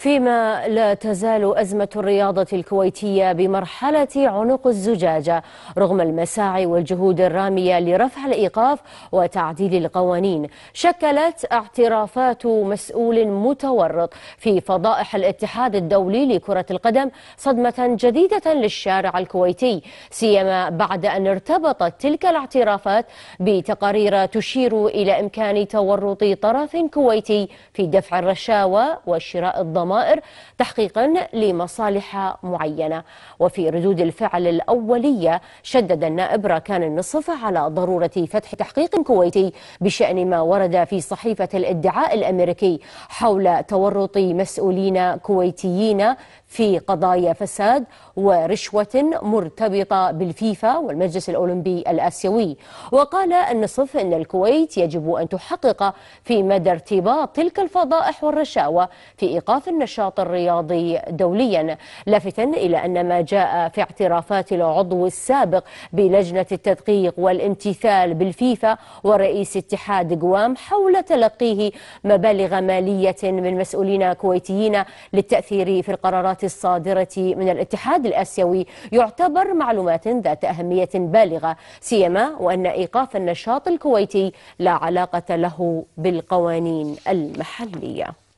فيما لا تزال أزمة الرياضة الكويتية بمرحلة عنق الزجاجة رغم المساعي والجهود الرامية لرفع الإيقاف وتعديل القوانين شكلت اعترافات مسؤول متورط في فضائح الاتحاد الدولي لكرة القدم صدمة جديدة للشارع الكويتي سيما بعد أن ارتبطت تلك الاعترافات بتقارير تشير إلى إمكان تورط طرف كويتي في دفع الرشاوى وشراء الضمان الضمائر تحقيقا لمصالح معينة وفي ردود الفعل الأولية شدد النائب راكان النصف على ضرورة فتح تحقيق كويتي بشأن ما ورد في صحيفة الادعاء الأمريكي حول تورط مسؤولين كويتيين في قضايا فساد ورشوة مرتبطة بالفيفا والمجلس الأولمبي الآسيوي وقال النصف أن الكويت يجب أن تحقق في مدى ارتباط تلك الفضائح والرشاوى في إيقاف النشاط الرياضي دوليا لافتا إلى أن ما جاء في اعترافات العضو السابق بلجنة التدقيق والامتثال بالفيفا ورئيس اتحاد قوام حول تلقيه مبالغ مالية من مسؤولين كويتيين للتأثير في القرارات الصادرة من الاتحاد الآسيوي يعتبر معلومات ذات أهمية بالغة سيما وأن إيقاف النشاط الكويتي لا علاقة له بالقوانين المحلية